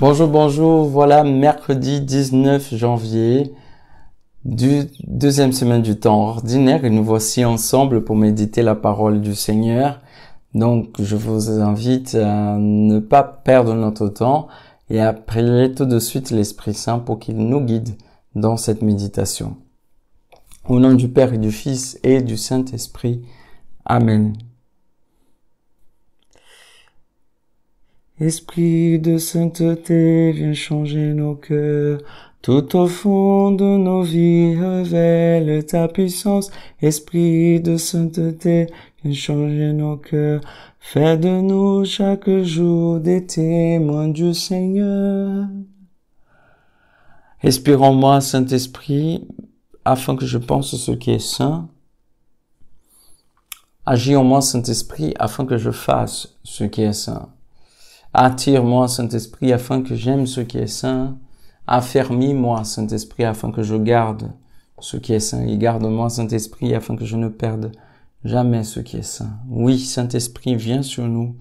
Bonjour, bonjour. Voilà, mercredi 19 janvier du deuxième semaine du temps ordinaire et nous voici ensemble pour méditer la parole du Seigneur. Donc, je vous invite à ne pas perdre notre temps et à prier tout de suite l'Esprit Saint pour qu'il nous guide dans cette méditation. Au nom du Père et du Fils et du Saint-Esprit. Amen. Esprit de sainteté, viens changer nos cœurs. Tout au fond de nos vies, révèle ta puissance. Esprit de sainteté, viens changer nos cœurs. Fais de nous chaque jour des témoins du Seigneur. en moi, Saint-Esprit, afin que je pense ce qui est saint. Agis en moi, Saint-Esprit, afin que je fasse ce qui est saint. Attire-moi, Saint-Esprit, afin que j'aime ce qui est saint. Affermis-moi, Saint-Esprit, afin que je garde ce qui est saint. Et garde-moi, Saint-Esprit, afin que je ne perde jamais ce qui est saint. Oui, Saint-Esprit, viens sur nous.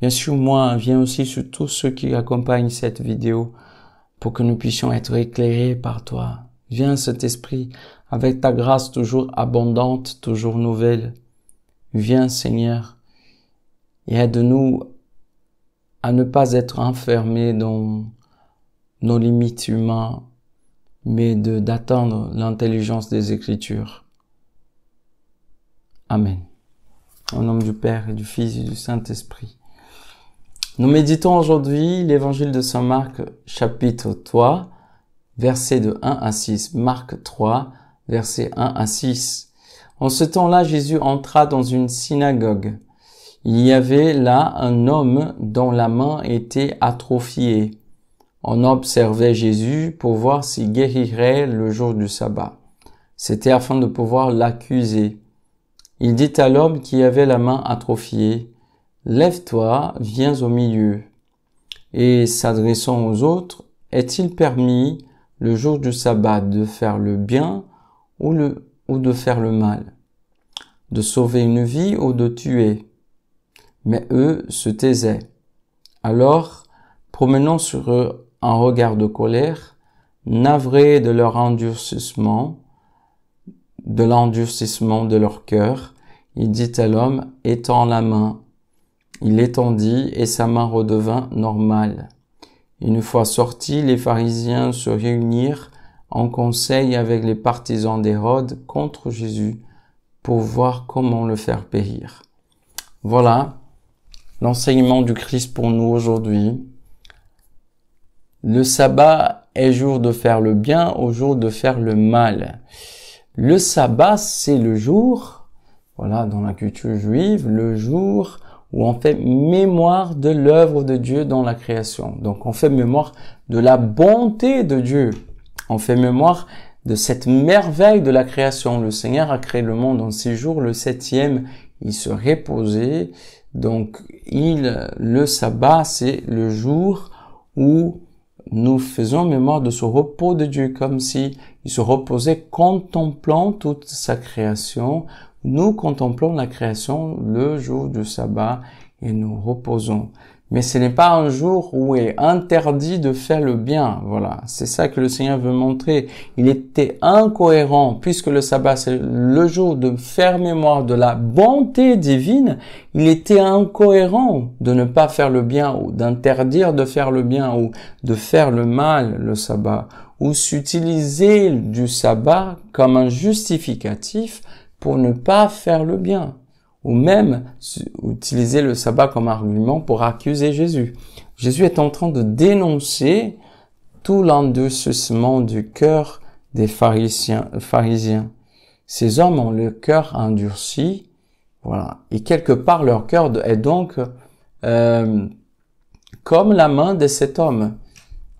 Viens sur moi, viens aussi sur tous ceux qui accompagnent cette vidéo pour que nous puissions être éclairés par toi. Viens, Saint-Esprit, avec ta grâce toujours abondante, toujours nouvelle. Viens, Seigneur, et aide-nous à ne pas être enfermé dans nos limites humaines, mais d'attendre l'intelligence des Écritures. Amen. Au nom du Père et du Fils et du Saint-Esprit. Nous méditons aujourd'hui l'évangile de Saint Marc, chapitre 3, versets de 1 à 6. Marc 3, versets 1 à 6. En ce temps-là, Jésus entra dans une synagogue il y avait là un homme dont la main était atrophiée. On observait Jésus pour voir s'il guérirait le jour du sabbat. C'était afin de pouvoir l'accuser. Il dit à l'homme qui avait la main atrophiée, Lève-toi, viens au milieu. Et s'adressant aux autres, est-il permis le jour du sabbat de faire le bien ou, le, ou de faire le mal, de sauver une vie ou de tuer mais eux se taisaient. Alors, promenant sur eux un regard de colère, navré de leur endurcissement, de l'endurcissement de leur cœur, il dit à l'homme, étends la main. Il l'étendit et sa main redevint normale. Une fois sortis, les pharisiens se réunirent en conseil avec les partisans d'Hérode contre Jésus pour voir comment le faire périr. Voilà l'enseignement du Christ pour nous aujourd'hui. Le sabbat est jour de faire le bien au jour de faire le mal. Le sabbat, c'est le jour, voilà, dans la culture juive, le jour où on fait mémoire de l'œuvre de Dieu dans la création. Donc on fait mémoire de la bonté de Dieu. On fait mémoire de cette merveille de la création. Le Seigneur a créé le monde en six jours. Le septième, il se reposait. Donc, il, le sabbat, c'est le jour où nous faisons mémoire de ce repos de Dieu, comme si il se reposait contemplant toute sa création. Nous contemplons la création le jour du sabbat et nous reposons mais ce n'est pas un jour où est interdit de faire le bien. Voilà, c'est ça que le Seigneur veut montrer. Il était incohérent, puisque le sabbat c'est le jour de faire mémoire de la bonté divine, il était incohérent de ne pas faire le bien ou d'interdire de faire le bien ou de faire le mal le sabbat ou s'utiliser du sabbat comme un justificatif pour ne pas faire le bien ou même utiliser le sabbat comme argument pour accuser Jésus. Jésus est en train de dénoncer tout l'endurcissement du cœur des pharisiens, Ces hommes ont le cœur endurci, voilà. Et quelque part, leur cœur est donc euh, comme la main de cet homme,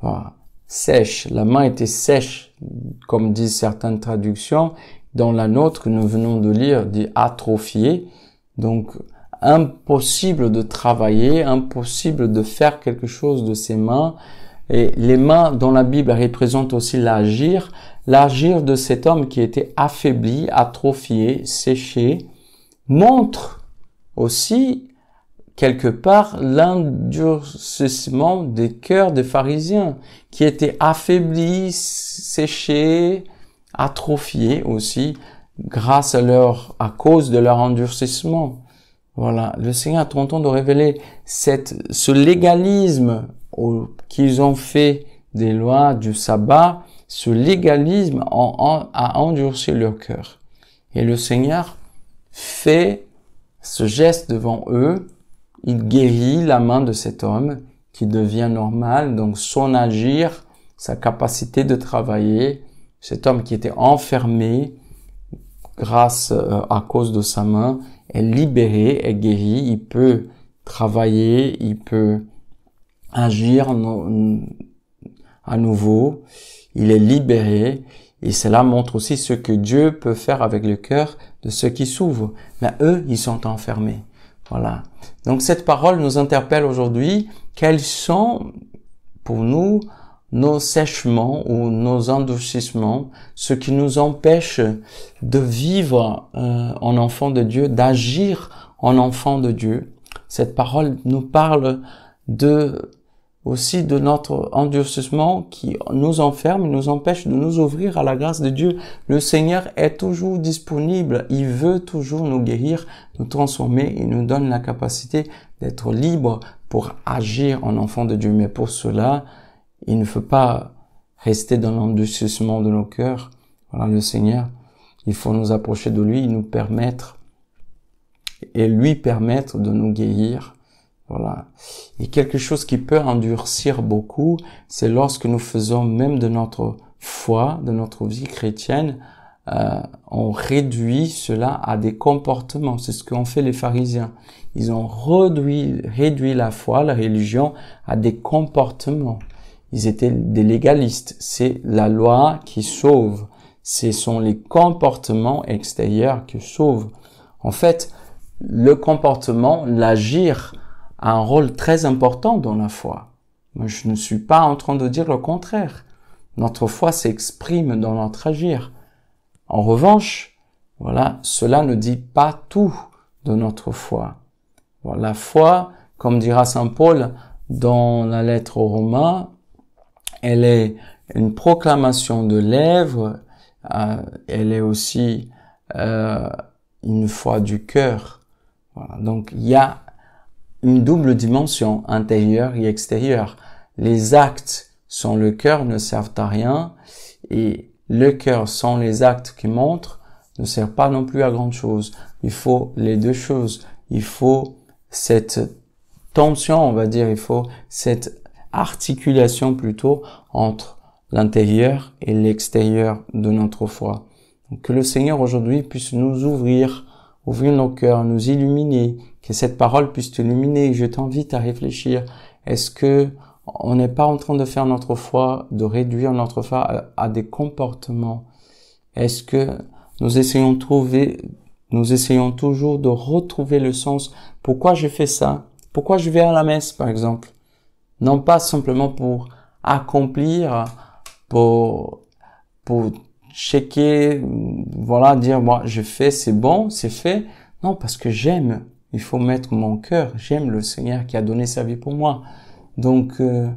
voilà. sèche. La main était sèche, comme disent certaines traductions. Dans la nôtre que nous venons de lire, dit atrophiée. Donc, impossible de travailler, impossible de faire quelque chose de ses mains. Et les mains dont la Bible représente aussi l'agir, l'agir de cet homme qui était affaibli, atrophié, séché, montre aussi quelque part l'endurcissement des cœurs des pharisiens qui étaient affaiblis, séchés, atrophiés aussi grâce à leur, à cause de leur endurcissement. Voilà. Le Seigneur a tentant de révéler cette, ce légalisme qu'ils ont fait des lois du sabbat, ce légalisme a endurci leur cœur. Et le Seigneur fait ce geste devant eux, il guérit la main de cet homme qui devient normal, donc son agir, sa capacité de travailler, cet homme qui était enfermé, grâce euh, à cause de sa main, est libéré, est guéri, il peut travailler, il peut agir à nouveau, il est libéré, et cela montre aussi ce que Dieu peut faire avec le cœur de ceux qui s'ouvrent. Mais eux, ils sont enfermés. Voilà. Donc cette parole nous interpelle aujourd'hui. Quels sont pour nous nos sèchements ou nos endurcissements, ce qui nous empêche de vivre euh, en enfant de Dieu, d'agir en enfant de Dieu. Cette parole nous parle de aussi de notre endurcissement qui nous enferme, nous empêche de nous ouvrir à la grâce de Dieu. Le Seigneur est toujours disponible, il veut toujours nous guérir, nous transformer, il nous donne la capacité d'être libre pour agir en enfant de Dieu. Mais pour cela, il ne faut pas rester dans l'endurcissement de nos cœurs. Voilà le Seigneur. Il faut nous approcher de lui, nous permettre et lui permettre de nous guérir. Voilà. Et quelque chose qui peut endurcir beaucoup, c'est lorsque nous faisons même de notre foi, de notre vie chrétienne, euh, on réduit cela à des comportements. C'est ce qu'ont fait les pharisiens. Ils ont réduit, réduit la foi, la religion, à des comportements ils étaient des légalistes. C'est la loi qui sauve. Ce sont les comportements extérieurs qui sauvent. En fait, le comportement, l'agir, a un rôle très important dans la foi. je ne suis pas en train de dire le contraire. Notre foi s'exprime dans notre agir. En revanche, voilà, cela ne dit pas tout de notre foi. la foi, comme dira saint Paul dans la lettre aux Romains, elle est une proclamation de lèvres, euh, elle est aussi euh, une foi du cœur. Voilà. Donc il y a une double dimension intérieure et extérieure. Les actes sans le cœur ne servent à rien et le cœur sans les actes qui montrent ne sert pas non plus à grand chose. Il faut les deux choses. Il faut cette tension, on va dire, il faut cette articulation plutôt entre l'intérieur et l'extérieur de notre foi. que le Seigneur aujourd'hui puisse nous ouvrir, ouvrir nos cœurs, nous illuminer, que cette parole puisse t'illuminer. Je t'invite à réfléchir. Est-ce que on n'est pas en train de faire notre foi, de réduire notre foi à, des comportements? Est-ce que nous essayons trouver, nous essayons toujours de retrouver le sens. Pourquoi je fais ça? Pourquoi je vais à la messe, par exemple? non pas simplement pour accomplir, pour, pour checker, voilà, dire, moi, je fais, c'est bon, c'est fait. Non, parce que j'aime. Il faut mettre mon cœur. J'aime le Seigneur qui a donné sa vie pour moi. Donc, euh,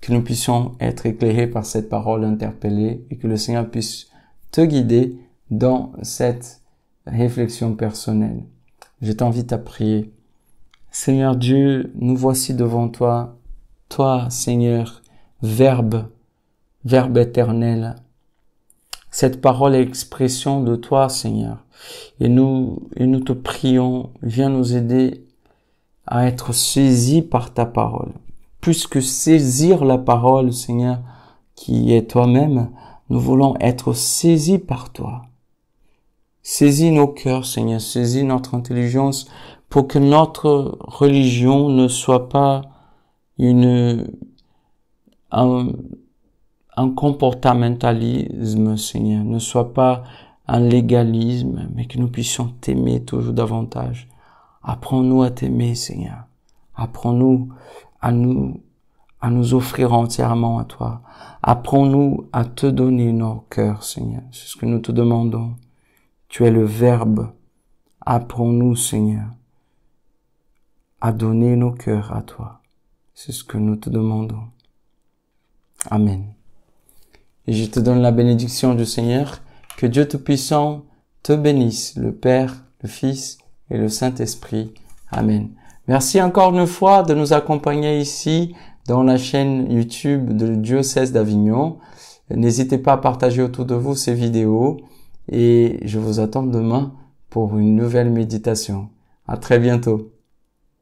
que nous puissions être éclairés par cette parole interpellée et que le Seigneur puisse te guider dans cette réflexion personnelle. Je t'invite à prier. Seigneur Dieu, nous voici devant toi toi, Seigneur, Verbe, Verbe éternel. Cette parole est expression de toi, Seigneur. Et nous, nous te prions, viens nous aider à être saisis par ta parole. Puisque saisir la parole, Seigneur, qui est toi-même, nous voulons être saisis par toi. Saisis nos cœurs, Seigneur, saisis notre intelligence pour que notre religion ne soit pas une, un, un comportementalisme, Seigneur, ne soit pas un légalisme, mais que nous puissions t'aimer toujours davantage. Apprends-nous à t'aimer, Seigneur. Apprends-nous à nous, à nous offrir entièrement à toi. Apprends-nous à te donner nos cœurs, Seigneur. C'est ce que nous te demandons. Tu es le Verbe. Apprends-nous, Seigneur, à donner nos cœurs à toi. C'est ce que nous te demandons. Amen. Et je te donne la bénédiction du Seigneur. Que Dieu Tout-Puissant te bénisse, le Père, le Fils et le Saint-Esprit. Amen. Merci encore une fois de nous accompagner ici dans la chaîne YouTube de Diocèse d'Avignon. N'hésitez pas à partager autour de vous ces vidéos et je vous attends demain pour une nouvelle méditation. À très bientôt.